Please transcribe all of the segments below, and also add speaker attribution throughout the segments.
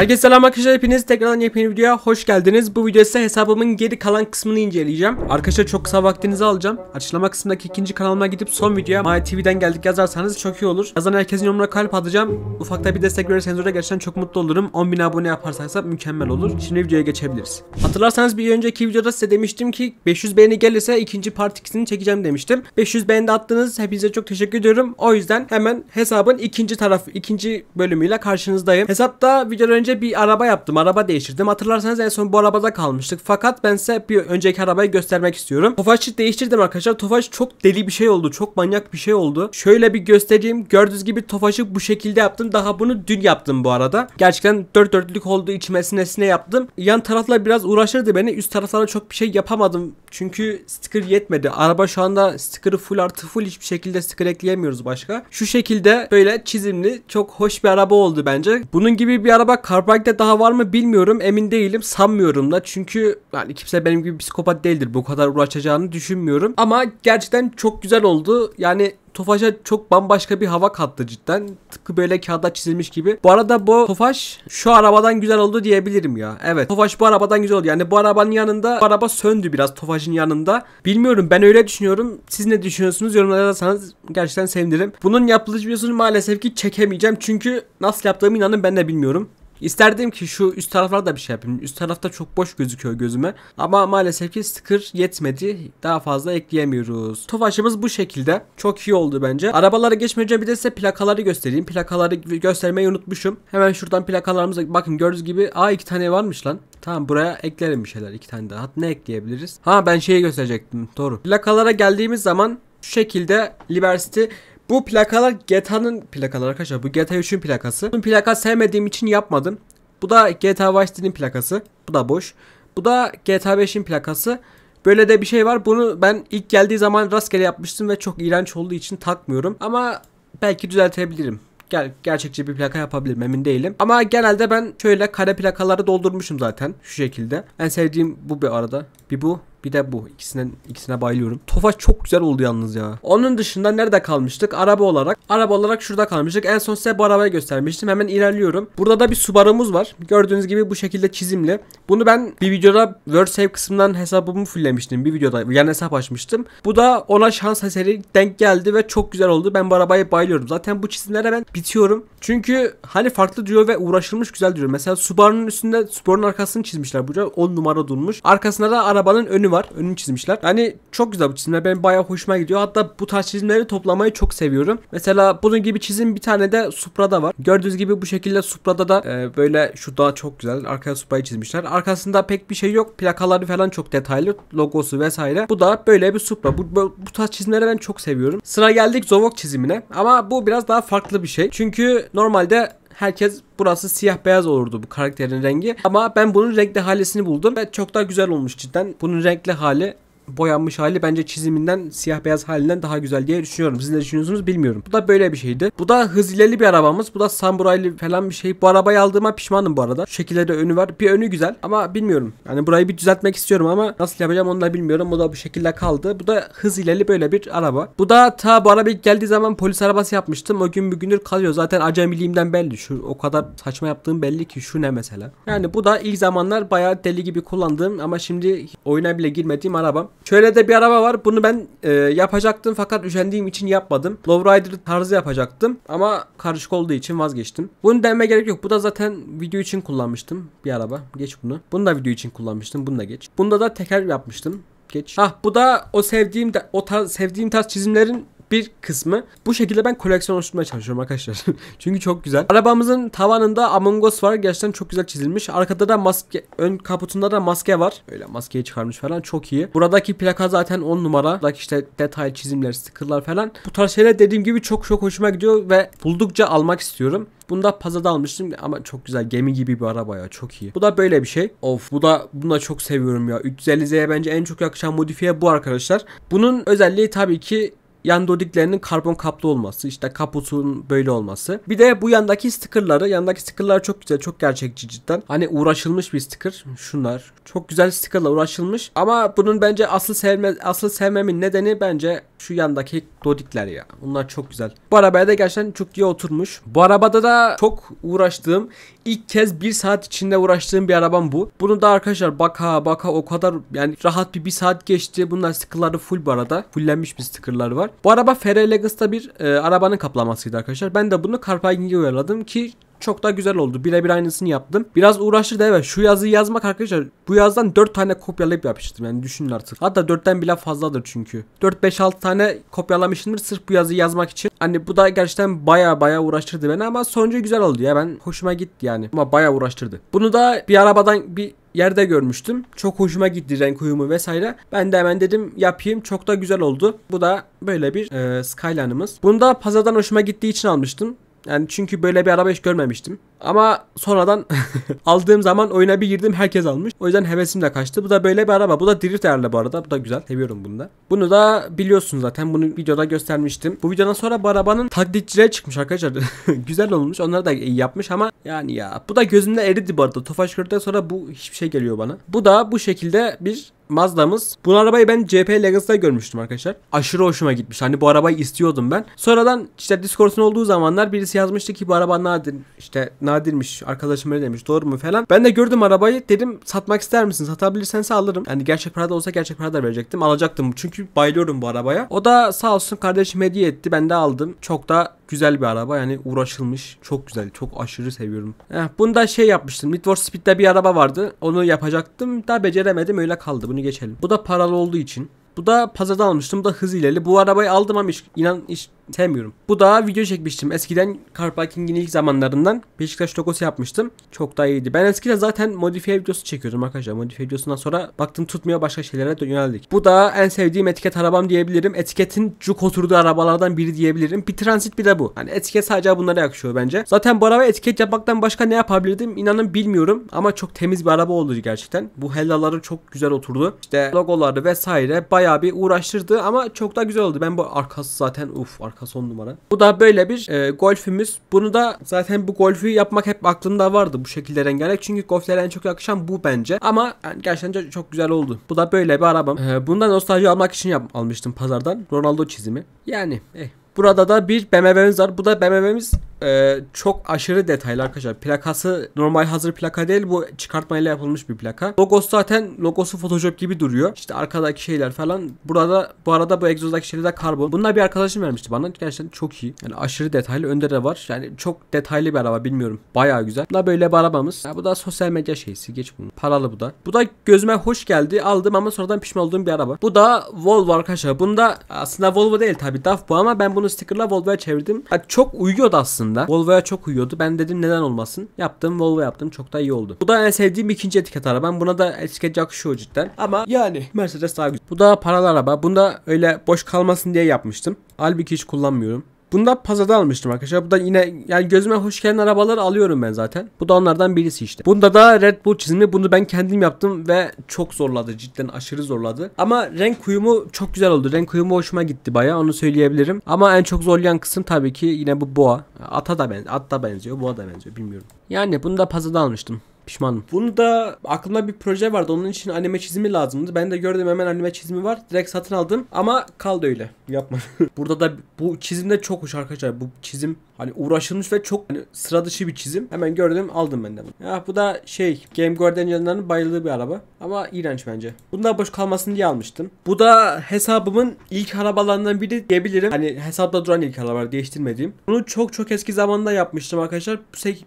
Speaker 1: Herkese selam arkadaşlar hepiniz tekrardan yepyeni videoya hoş geldiniz. Bu videoda size hesabımın geri kalan kısmını inceleyeceğim. Arkadaşlar çok kısa vaktinizi alacağım. Açıklama kısmındaki ikinci kanalıma gidip son videoya MyTV'den geldik yazarsanız çok iyi olur. Yazan herkesin yorumuna kalp atacağım. Ufakta bir destek verirseniz orada gerçekten çok mutlu olurum. 10.000 abone yaparsak mükemmel olur. Şimdi videoya geçebiliriz. Hatırlarsanız bir önceki videoda size demiştim ki 500 beğeni gelirse ikinci part ikisini çekeceğim demiştim. 500 beğeni de attınız. Hepinize çok teşekkür ediyorum. O yüzden hemen hesabın ikinci tarafı, ikinci bölümüyle karşınızdayım. Hesapta videodan önce önce bir araba yaptım. Araba değiştirdim. Hatırlarsanız en son bu arabada kalmıştık. Fakat ben size bir önceki arabayı göstermek istiyorum. Tofaş'ı değiştirdim arkadaşlar. Tofaş çok deli bir şey oldu. Çok manyak bir şey oldu. Şöyle bir göstereyim. Gördüğünüz gibi Tofaş'ı bu şekilde yaptım. Daha bunu dün yaptım bu arada. Gerçekten dört dörtlük olduğu içmesine sine yaptım. Yan tarafla biraz uğraşırdı beni. Üst taraflara çok bir şey yapamadım. Çünkü sticker yetmedi. Araba şu anda sticker'ı full artı full hiçbir şekilde sticker ekleyemiyoruz başka. Şu şekilde böyle çizimli çok hoş bir araba oldu bence. Bunun gibi bir araba Carbride'de daha var mı bilmiyorum. Emin değilim. Sanmıyorum da. Çünkü yani kimse benim gibi psikopat değildir. Bu kadar uğraşacağını düşünmüyorum. Ama gerçekten çok güzel oldu. Yani Tofaş'a çok bambaşka bir hava kattı cidden. Tıpkı böyle kağıda çizilmiş gibi. Bu arada bu Tofaş şu arabadan güzel oldu diyebilirim ya. Evet Tofaş bu arabadan güzel oldu. Yani bu arabanın yanında bu araba söndü biraz Tofaş'ın yanında. Bilmiyorum ben öyle düşünüyorum. Siz ne düşünüyorsunuz? Yorumlara yazarsanız gerçekten sevinirim. Bunun yapılış videosunu maalesef ki çekemeyeceğim. Çünkü nasıl yaptığımı inanın ben de bilmiyorum. İsterdim ki şu üst taraflara da bir şey yapayım. Üst tarafta çok boş gözüküyor gözüme. Ama maalesef ki sticker yetmedi. Daha fazla ekleyemiyoruz. Tofaşımız bu şekilde. Çok iyi oldu bence. Arabalara geçmeyeceğim bir de size plakaları göstereyim. Plakaları göstermeyi unutmuşum. Hemen şuradan plakalarımıza bakın gördüğünüz gibi. Aa iki tane varmış lan. Tamam buraya eklerim bir şeyler. iki tane daha. Ne ekleyebiliriz? Ha ben şeyi gösterecektim. Doğru. Plakalara geldiğimiz zaman şu şekilde Liberty bu plakalar GTA'nın plakaları arkadaşlar. Bu GTA 3'ün plakası. Bu plaka sevmediğim için yapmadım. Bu da GTA Vice City'nin plakası. Bu da boş. Bu da GTA 5'in plakası. Böyle de bir şey var. Bunu ben ilk geldiği zaman rastgele yapmıştım ve çok iğrenç olduğu için takmıyorum. Ama belki düzeltebilirim. Ger gerçekçi bir plaka yapabilirim emin değilim. Ama genelde ben şöyle kare plakaları doldurmuşum zaten şu şekilde. En sevdiğim bu bir arada. Bir bu bir de bu. İkisine, ikisine bayılıyorum. Tofaş çok güzel oldu yalnız ya. Onun dışında nerede kalmıştık? Araba olarak. Araba olarak şurada kalmıştık. En son size bu arabayı göstermiştim. Hemen ilerliyorum. Burada da bir Subaru'muz var. Gördüğünüz gibi bu şekilde çizimli. Bunu ben bir videoda Word Save kısmından hesabımı fulllemiştim. Bir videoda yani hesap açmıştım. Bu da ona şans eseri denk geldi ve çok güzel oldu. Ben bu arabaya bayılıyorum. Zaten bu çizimlere ben bitiyorum. Çünkü hani farklı duruyor ve uğraşılmış güzel duruyor. Mesela Subaru'nun üstünde Subaru'nun arkasını çizmişler. Bu 10 numara durmuş. Arkasında da arabanın önü var. Önünü çizmişler. Yani çok güzel bu çizimler. Benim bayağı hoşuma gidiyor. Hatta bu tarz çizimleri toplamayı çok seviyorum. Mesela bunun gibi çizim bir tane de Supra'da var. Gördüğünüz gibi bu şekilde Supra'da da e, böyle şu da çok güzel. Arkaya Supra'yı çizmişler. Arkasında pek bir şey yok. Plakaları falan çok detaylı. Logosu vesaire. Bu da böyle bir Supra. Bu, bu, bu tarz çizimleri ben çok seviyorum. Sıra geldik Zovok çizimine. Ama bu biraz daha farklı bir şey. Çünkü normalde herkes burası siyah beyaz olurdu bu karakterin rengi. Ama ben bunun renkli halesini buldum ve çok daha güzel olmuş cidden. Bunun renkli hali boyanmış hali bence çiziminden siyah beyaz halinden daha güzel diye düşünüyorum. Siz ne düşünüyorsunuz bilmiyorum. Bu da böyle bir şeydi. Bu da hız ilerli bir arabamız. Bu da samuraylı falan bir şey. Bu arabayı aldığıma pişmanım bu arada. Şu önü var. Bir önü güzel ama bilmiyorum. Yani burayı bir düzeltmek istiyorum ama nasıl yapacağım onu da bilmiyorum. Bu da bu şekilde kaldı. Bu da hız ilerli böyle bir araba. Bu da ta bu araba ilk geldiği zaman polis arabası yapmıştım. O gün bugündür kalıyor. Zaten acemiliğimden belli. Şu o kadar saçma yaptığım belli ki şu ne mesela. Yani bu da ilk zamanlar bayağı deli gibi kullandığım ama şimdi oyuna bile girmediğim arabam. Şöyle de bir araba var. Bunu ben e, yapacaktım fakat üşendiğim için yapmadım. Lowrider tarzı yapacaktım ama karışık olduğu için vazgeçtim. Bunu denme gerek yok. Bu da zaten video için kullanmıştım bir araba. Geç bunu. Bunu da video için kullanmıştım. Bunu da geç. Bunda da teker yapmıştım. Geç. Ah bu da o sevdiğim de, o tarz, sevdiğim tarz çizimlerin bir kısmı. Bu şekilde ben koleksiyon oluşturmaya çalışıyorum arkadaşlar. Çünkü çok güzel. Arabamızın tavanında Among Us var. Gerçekten çok güzel çizilmiş. Arkada da maske, ön kaputunda da maske var. Öyle maskeyi çıkarmış falan. Çok iyi. Buradaki plaka zaten 10 numara. Buradaki işte detay çizimler, stickerlar falan. Bu tarz şeyler dediğim gibi çok çok hoşuma gidiyor ve buldukça almak istiyorum. Bunu da pazarda almıştım ama çok güzel gemi gibi bir araba ya çok iyi. Bu da böyle bir şey. Of bu da bunu da çok seviyorum ya. 350Z'ye bence en çok yakışan modifiye bu arkadaşlar. Bunun özelliği tabii ki Yan dodiklerinin karbon kaplı olması, işte kaputun böyle olması. Bir de bu yandaki stickerları, yandaki stickerlar çok güzel, çok gerçekçi cidden. Hani uğraşılmış bir sticker. Şunlar. Çok güzel stickerla uğraşılmış. Ama bunun bence asıl sevme, asıl sevmemin nedeni bence şu yandaki dodikler ya. Bunlar çok güzel. Bu arabaya da gerçekten çok iyi oturmuş. Bu arabada da çok uğraştığım, ilk kez bir saat içinde uğraştığım bir arabam bu. Bunu da arkadaşlar baka baka o kadar yani rahat bir bir saat geçti. Bunlar stickerları full bu arada. Fullenmiş bir stickerlar var var. Bu araba Ferre bir e, arabanın kaplamasıydı arkadaşlar. Ben de bunu Carpagging'e uyarladım ki çok daha güzel oldu. Birebir aynısını yaptım. Biraz uğraştırdı evet. Şu yazıyı yazmak arkadaşlar bu yazdan 4 tane kopyalayıp yapıştırdım. Yani düşünün artık. Hatta 4'ten bile fazladır çünkü. 4-5-6 tane kopyalamışımdır sırf bu yazıyı yazmak için. Hani bu da gerçekten baya baya uğraştırdı beni ama sonucu güzel oldu ya. Ben hoşuma gitti yani. Ama baya uğraştırdı. Bunu da bir arabadan bir yerde görmüştüm. Çok hoşuma gitti renk uyumu vesaire. Ben de hemen dedim yapayım. Çok da güzel oldu. Bu da böyle bir e, Skyline'ımız. Bunu da pazardan hoşuma gittiği için almıştım. Yani çünkü böyle bir araba hiç görmemiştim. Ama sonradan aldığım zaman oyuna bir girdim herkes almış. O yüzden hevesim de kaçtı. Bu da böyle bir araba. Bu da drift ayarlı bu arada. Bu da güzel. Seviyorum bunu da. Bunu da biliyorsunuz zaten. Bunu videoda göstermiştim. Bu videodan sonra bu arabanın taklitçilere çıkmış arkadaşlar. güzel olmuş. Onları da iyi yapmış ama yani ya. Bu da gözümde eridi bu arada. Tofaş gördükten sonra bu hiçbir şey geliyor bana. Bu da bu şekilde bir Mazda'mız. Bu arabayı ben CP Legacy'da görmüştüm arkadaşlar. Aşırı hoşuma gitmiş. Hani bu arabayı istiyordum ben. Sonradan işte Discord'un olduğu zamanlar birisi yazmıştı ki bu araba nadir. işte nadirmiş. Arkadaşım öyle demiş. Doğru mu falan. Ben de gördüm arabayı. Dedim satmak ister misin? Satabilirsen alırım. Yani gerçek parada olsa gerçek parada verecektim. Alacaktım. Çünkü bayılıyorum bu arabaya. O da sağ olsun kardeşim hediye etti. Ben de aldım. Çok da güzel bir araba. Yani uğraşılmış. Çok güzel. Çok aşırı seviyorum. Eh, bunda şey yapmıştım. Need for Speed'de bir araba vardı. Onu yapacaktım. Daha beceremedim. Öyle kaldı. Bunu geçelim. Bu da paralı olduğu için. Bu da pazarda almıştım. Bu da hız ileri. Bu arabayı aldım ama hiç, inan hiç sevmiyorum. Bu da video çekmiştim. Eskiden car parking'in ilk zamanlarından Beşiktaş logosu yapmıştım. Çok daha iyiydi. Ben eskiden zaten modifiye videosu çekiyordum arkadaşlar. Modifiye videosundan sonra baktım tutmuyor başka şeylere yöneldik. Bu da en sevdiğim etiket arabam diyebilirim. Etiketin cuk oturduğu arabalardan biri diyebilirim. Bir transit bir de bu. Hani etiket sadece bunlara yakışıyor bence. Zaten bu araba etiket yapmaktan başka ne yapabilirdim? inanın bilmiyorum ama çok temiz bir araba oldu gerçekten. Bu hellaları çok güzel oturdu. İşte logoları vesaire. Bay bayağı bir uğraştırdı ama çok da güzel oldu. Ben bu arkası zaten uf arkası on numara. Bu da böyle bir e, golfümüz. Bunu da zaten bu golfü yapmak hep aklımda vardı bu şekilde rengarenk. Çünkü golflere en çok yakışan bu bence. Ama yani gerçekten çok güzel oldu. Bu da böyle bir arabam. E, bunu nostalji almak için yap almıştım pazardan. Ronaldo çizimi. Yani eh. Burada da bir BMW'miz var. Bu da BMW'miz e, çok aşırı detaylı arkadaşlar. Plakası normal hazır plaka değil bu çıkartmayla yapılmış bir plaka. Logosu zaten logosu Photoshop gibi duruyor. İşte arkadaki şeyler falan. Burada bu arada bu egzozdaki şeyler de karbon. Bunlar bir arkadaşım vermişti bana. Gerçekten çok iyi. Yani aşırı detaylı. Önde de var. Yani çok detaylı bir araba bilmiyorum. Baya güzel. Bunlar böyle bir arabamız. Ya bu da sosyal medya şeysi. Geç bunu. Paralı bu da. Bu da gözüme hoş geldi. Aldım ama sonradan pişman olduğum bir araba. Bu da Volvo arkadaşlar. Bunda aslında Volvo değil tabii DAF bu ama ben bunu stickerla Volvo'ya çevirdim. Yani çok uyuyordu aslında aslında. Volvo'ya çok uyuyordu. Ben dedim neden olmasın. Yaptım Volvo yaptım. Çok da iyi oldu. Bu da en sevdiğim ikinci etiket araba. Ben buna da etiket yakışıyor cidden. Ama yani Mercedes daha güzel. Bu da paralı araba. Bunda öyle boş kalmasın diye yapmıştım. Halbuki hiç kullanmıyorum. Bunu da pazarda almıştım arkadaşlar. Bu da yine yani gözüme hoş gelen arabaları alıyorum ben zaten. Bu da onlardan birisi işte. Bunda da Red Bull çizimi bunu ben kendim yaptım ve çok zorladı. Cidden aşırı zorladı. Ama renk uyumu çok güzel oldu. Renk uyumu hoşuma gitti baya onu söyleyebilirim. Ama en çok zorlayan kısım tabii ki yine bu boğa. Ata da benziyor. At da benziyor. Boğa da benziyor. Bilmiyorum. Yani bunu da pazarda almıştım pişmanım. da aklımda bir proje vardı. Onun için anime çizimi lazımdı. Ben de gördüm hemen anime çizimi var. Direkt satın aldım ama kaldı öyle. Yapma. Burada da bu çizim de çok hoş arkadaşlar. Bu çizim hani uğraşılmış ve çok hani sıra dışı bir çizim. Hemen gördüm aldım ben de bunu. Ya bu da şey Game Guardian'ların bayıldığı bir araba. Ama iğrenç bence. Bunda boş kalmasın diye almıştım. Bu da hesabımın ilk arabalarından biri diyebilirim. Hani hesapta duran ilk arabalar değiştirmediğim. Bunu çok çok eski zamanda yapmıştım arkadaşlar.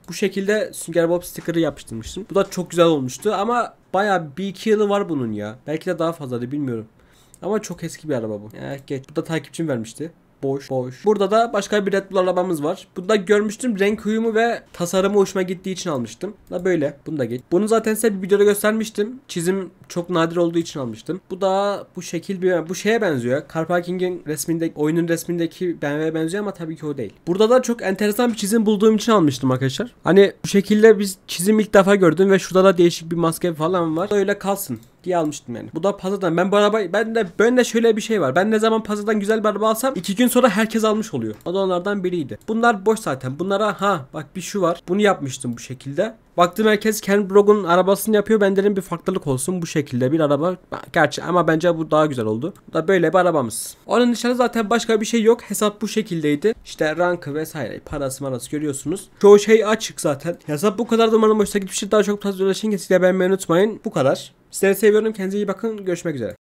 Speaker 1: Bu şekilde Sünger Bob sticker'ı yapıştırmıştım yapmıştım. Bu da çok güzel olmuştu ama baya bir iki yılı var bunun ya. Belki de daha fazladır bilmiyorum. Ama çok eski bir araba bu. Ya, eh, geç. Bu da takipçim vermişti boş boş. Burada da başka bir Red Bull arabamız var. Bunu da görmüştüm. Renk uyumu ve tasarımı hoşuma gittiği için almıştım. Da böyle. Bunu da geç. Bunu zaten size bir videoda göstermiştim. Çizim çok nadir olduğu için almıştım. Bu da bu şekil bir bu şeye benziyor. Car Parking'in resminde oyunun resmindeki BMW'ye benziyor ama tabii ki o değil. Burada da çok enteresan bir çizim bulduğum için almıştım arkadaşlar. Hani bu şekilde biz çizim ilk defa gördüm ve şurada da değişik bir maske falan var. Öyle kalsın diye almıştım yani. Bu da pazardan. Ben bu arabayı ben de ben de şöyle bir şey var. Ben ne zaman pazardan güzel bir araba alsam iki gün sonra herkes almış oluyor. O da onlardan biriydi. Bunlar boş zaten. Bunlara ha bak bir şu var. Bunu yapmıştım bu şekilde. Baktım herkes Ken Brock'un arabasını yapıyor. Ben dedim bir farklılık olsun bu şekilde bir araba. Gerçi ama bence bu daha güzel oldu. Bu da böyle bir arabamız. Onun dışında zaten başka bir şey yok. Hesap bu şekildeydi. İşte rankı vesaire parası marası görüyorsunuz. Çoğu şey açık zaten. Hesap bu kadar da umarım hoşuna gitmiştir. Daha çok fazla ulaşın. Kesinlikle beğenmeyi unutmayın. Bu kadar. Sizleri seviyorum. Kendinize iyi bakın. Görüşmek üzere.